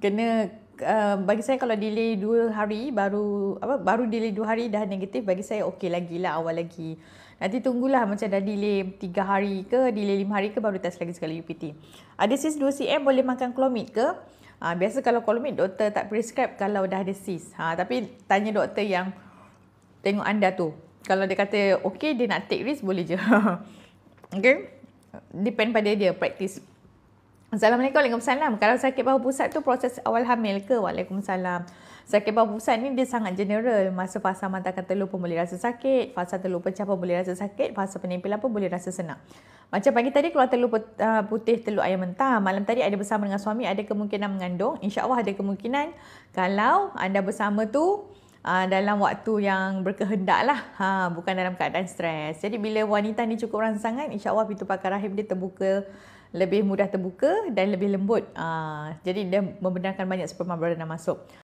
kena Uh, bagi saya kalau delay 2 hari baru apa baru delay 2 hari dah negatif bagi saya okey lagi lah awal lagi nanti tunggulah macam dah delay 3 hari ke delay 5 hari ke baru test lagi sekali UPT ada sis 2 cm boleh makan clomid ke uh, biasa kalau clomid doktor tak prescribe kalau dah ada sis ha, tapi tanya doktor yang tengok anda tu kalau dia kata okey dia nak take risk boleh je okey depend pada dia praktis. Assalamualaikum, Waalaikumsalam. Kalau sakit bahu pusat tu proses awal hamil ke? Waalaikumsalam. Sakit bahu pusat ni dia sangat general. Masa fasa matakan telur pun boleh rasa sakit. Fasa telur pecah pun boleh rasa sakit. Fasa penipilan pun boleh rasa senang. Macam pagi tadi keluar telur uh, putih telur ayam mentah. Malam tadi ada bersama dengan suami ada kemungkinan mengandung. Insya Allah ada kemungkinan kalau anda bersama tu uh, dalam waktu yang berkehendak lah. Ha, bukan dalam keadaan stres. Jadi bila wanita ni cukup rangsangan insyaAllah pintu pakar rahim dia terbuka lebih mudah terbuka dan lebih lembut. Uh, jadi dia membenarkan banyak sperma berenang masuk.